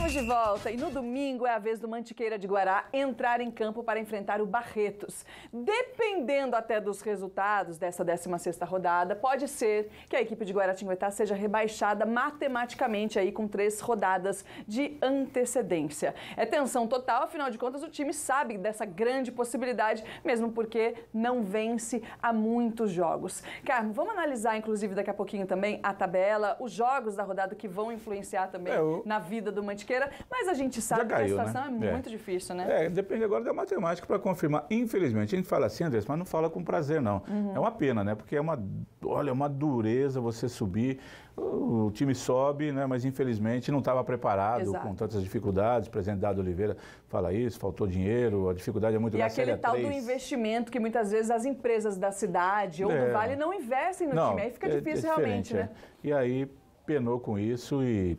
Estamos de volta e no domingo é a vez do Mantiqueira de Guará entrar em campo para enfrentar o Barretos. Dependendo até dos resultados dessa 16ª rodada, pode ser que a equipe de Guaratinguetá seja rebaixada matematicamente aí com três rodadas de antecedência. É tensão total, afinal de contas o time sabe dessa grande possibilidade, mesmo porque não vence há muitos jogos. Carmo, vamos analisar inclusive daqui a pouquinho também a tabela, os jogos da rodada que vão influenciar também é, eu... na vida do Mantiqueira churrasqueira, mas a gente sabe caiu, que a né? situação né? é muito é. difícil, né? É, depende agora da matemática para confirmar. Infelizmente, a gente fala assim, André, mas não fala com prazer, não. Uhum. É uma pena, né? Porque é uma, olha, é uma dureza você subir, o, o time sobe, né? Mas infelizmente não estava preparado Exato. com tantas dificuldades. O presidente Dado Oliveira fala isso, faltou dinheiro, a dificuldade é muito grande. E aquele tal 3. do investimento que muitas vezes as empresas da cidade ou é. do Vale não investem no não, time. Aí fica é, difícil é realmente, né? É. E aí penou com isso e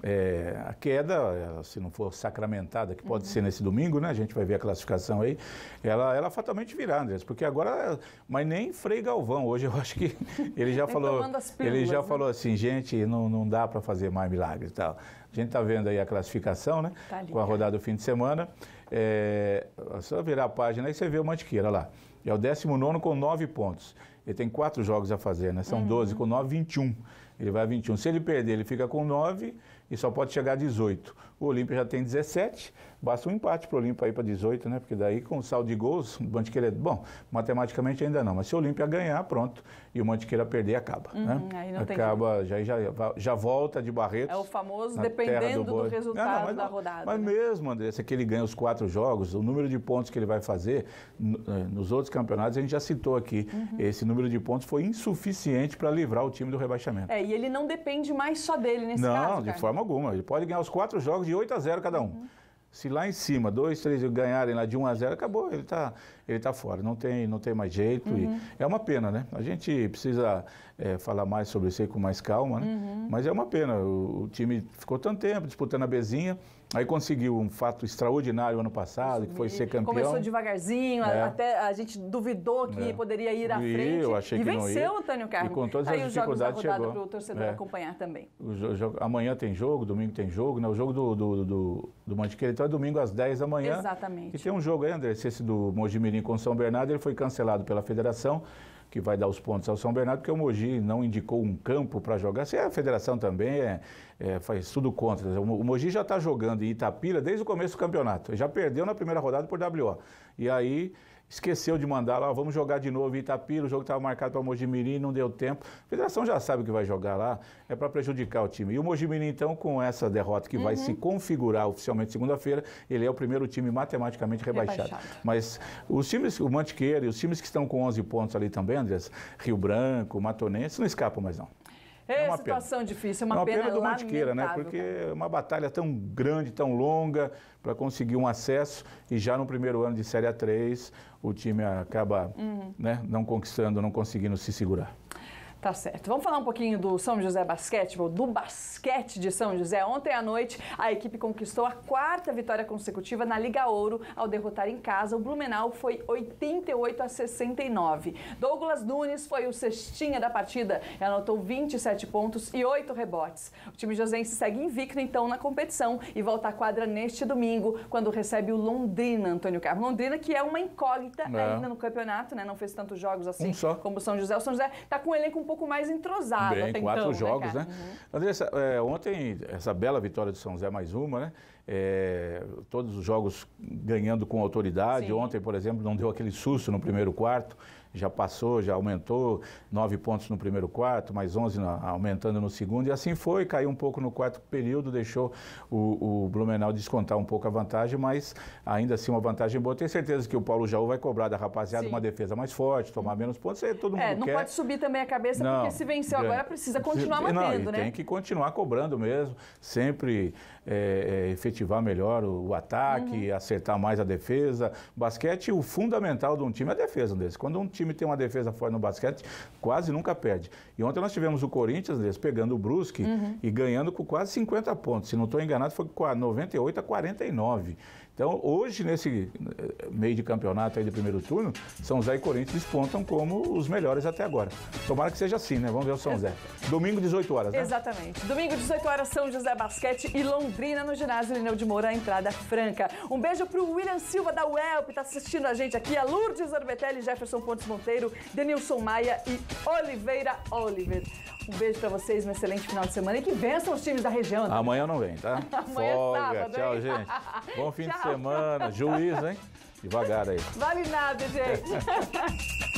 é, a queda, se não for sacramentada, que pode uhum. ser nesse domingo, né? A gente vai ver a classificação aí, ela, ela é fatalmente virá, Andrés, porque agora, mas nem Frei Galvão, hoje eu acho que ele já falou, pílulas, ele já né? falou assim, gente, não, não dá para fazer mais milagres e tal. A gente está vendo aí a classificação, né? Tá com a é. rodada do fim de semana. É, só virar a página e você vê o Mantiqueira lá. É o 19 com 9 pontos. Ele tem 4 jogos a fazer, né? São uhum. 12 com 9, 21. Ele vai a 21. Se ele perder, ele fica com 9 e só pode chegar a 18. O Olímpia já tem 17, basta um empate para o Olímpia ir para 18, né? Porque daí com o saldo de gols, o Mantiqueira, é bom, matematicamente ainda não, mas se o Olímpia ganhar, pronto, e o Mantiqueira perder, acaba, né? uhum, né? acaba, já, já, já volta de barreto. É o famoso dependendo do, do, resultado não, não, mas, da rodada. Mas né? mesmo, André, se ele ganha os 4 jogos, o número de pontos que ele vai fazer eh, nos outros outros campeonatos, a gente já citou aqui, uhum. esse número de pontos foi insuficiente para livrar o time do rebaixamento. É, e ele não depende mais só dele nesse não, caso. Não, de forma alguma. Ele pode ganhar os quatro jogos de 8 a 0 cada um. Uhum. Se lá em cima, dois, três ganharem lá de 1 a 0, acabou, ele está ele tá fora, não tem, não tem mais jeito. Uhum. é uma pena, né? A gente precisa é, falar mais sobre isso aí com mais calma, né? Uhum. Mas é uma pena. O, o, time ficou tanto tempo disputando a Bezinha, Aí conseguiu um fato extraordinário ano passado, que foi ser campeão. Começou devagarzinho, é. até a gente duvidou que é. poderia ir à frente. Eu achei e que venceu não o Tânio Carmo. E com todas as dificuldades chegou. para o torcedor é. acompanhar também. Jogo, amanhã tem jogo, domingo tem jogo, né? O jogo do, do, do, do Mantiqueira, então é domingo às 10 da manhã. Exatamente. E tem um jogo aí, André, esse do Mojimirim com São Bernardo, ele foi cancelado pela federação que vai dar os pontos ao São Bernardo, porque o Mogi não indicou um campo para jogar. Se assim, é a federação também é, é, faz tudo contra. O Mogi já está jogando em Itapira desde o começo do campeonato. Já perdeu na primeira rodada por WO. E aí esqueceu de mandar lá, vamos jogar de novo em Itapira, o jogo estava marcado para Mojimirim, não deu tempo. A federação já sabe que vai jogar lá, é para prejudicar o time. E o Mojimirim, então, com essa derrota que uhum. vai se configurar oficialmente segunda-feira, ele é o primeiro time matematicamente rebaixado. rebaixado. Mas os times, o Mantiqueira e os times que estão com 11 pontos ali também, Andrés, Rio Branco, Matonense, não escapam mais não. É, uma situação pena. difícil, é uma, é uma pena, pena do Mantiqueira, né? Porque é uma batalha tão grande, tão longa, para conseguir um acesso e já no primeiro ano de Série A3 o time acaba uhum. né, não conquistando, não conseguindo se segurar. Tá certo. Vamos falar um pouquinho do São José ou do basquete de São José. Ontem à noite, a equipe conquistou a quarta vitória consecutiva na Liga Ouro ao derrotar em casa o Blumenau foi 88 a 69. Douglas Nunes foi o cestinha da partida e anotou 27 pontos e 8 rebotes. O time josense segue invicto então na competição e volta à quadra neste domingo, quando recebe o Londrina, Antônio Carlos. Londrina que é uma incógnita é. ainda no campeonato, né? Não fez tantos jogos assim um como o São José. O São José está com um elenco pouco mais entrosado Bem, até quatro então, né, jogos, né? Uhum. Andressa, é, ontem, essa bela vitória do São José, mais uma, né? É, todos os jogos ganhando com autoridade. Sim. Ontem, por exemplo, não deu aquele susto no primeiro quarto, já passou, já aumentou, nove pontos no primeiro quarto, mais onze aumentando no segundo, e assim foi, caiu um pouco no quarto período, deixou o, o Blumenau descontar um pouco a vantagem, mas ainda assim uma vantagem boa. Tenho certeza que o Paulo Jaú vai cobrar da rapaziada Sim. uma defesa mais forte, tomar uhum. menos pontos, todo é, mundo é, não quer. pode subir também a cabeça não, porque se venceu agora precisa continuar se, mantendo, né? Tem que continuar cobrando mesmo, sempre é, é, efetivar melhor o, o ataque, uhum. acertar mais a defesa. Basquete, o fundamental de um time é a defesa, Andrés. Quando um time tem uma defesa forte no basquete, quase nunca perde. E ontem nós tivemos o Corinthians, Andrés, pegando o Brusque uhum. e ganhando com quase 50 pontos. Se não estou enganado, foi com 98 a 49. Então, hoje, nesse eh, meio de campeonato aí do primeiro turno, São Zé e Corinthians despontam como os melhores até agora. Tomara que seja assim, né? Vamos ver o São Zé. Domingo, 18 horas, né? Exatamente. Domingo, 18 horas, São José Basquete e Londrina no ginásio Lineu de Moura, entrada franca. Um beijo pro William Silva da UELP, tá assistindo a gente aqui, a Lourdes Arbetelli, Jefferson Pontes Monteiro, Denilson Maia e Oliveira Oliver. Um beijo para vocês, um excelente final de semana e que vençam os times da região. Né? Amanhã não vem, tá? Amanhã Folga. É sábado, Tchau, gente. Bom fim Tchau. de semana semana. Juiz, hein? Devagar aí. Vale nada, gente.